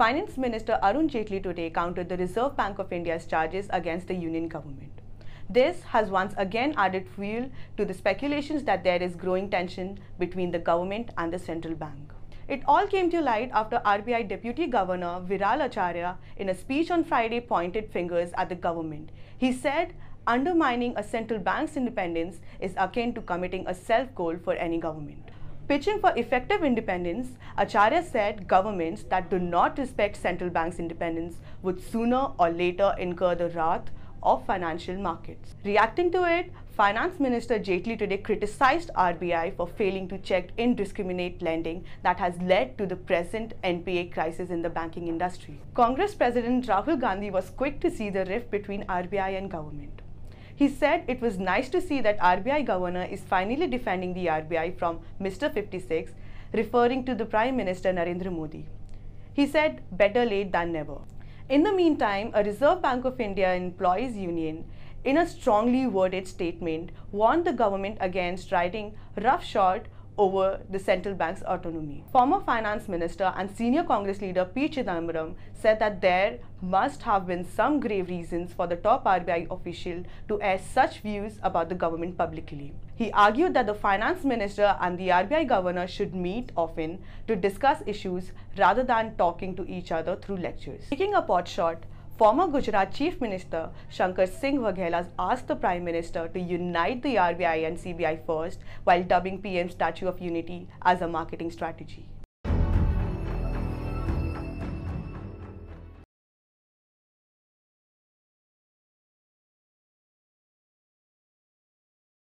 Finance Minister Arun Jaitley today countered the Reserve Bank of India's charges against the union government. This has once again added fuel to the speculations that there is growing tension between the government and the central bank. It all came to light after RBI Deputy Governor Viral Acharya, in a speech on Friday, pointed fingers at the government. He said, undermining a central bank's independence is akin to committing a self goal for any government. Pitching for effective independence, Acharya said governments that do not respect central bank's independence would sooner or later incur the wrath of financial markets. Reacting to it, Finance Minister Jaitley today criticized RBI for failing to check indiscriminate lending that has led to the present NPA crisis in the banking industry. Congress President Rahul Gandhi was quick to see the rift between RBI and government. He said it was nice to see that RBI governor is finally defending the RBI from Mr. 56, referring to the Prime Minister Narendra Modi. He said better late than never. In the meantime, a Reserve Bank of India employees union in a strongly worded statement warned the government against riding roughshod over the central bank's autonomy. Former finance minister and senior Congress leader P. Chidambaram said that there must have been some grave reasons for the top RBI official to air such views about the government publicly. He argued that the finance minister and the RBI governor should meet often to discuss issues rather than talking to each other through lectures. Taking a pot shot, Former Gujarat Chief Minister Shankar Singh Waghela asked the Prime Minister to unite the RBI and CBI first while dubbing PM Statue of Unity as a marketing strategy.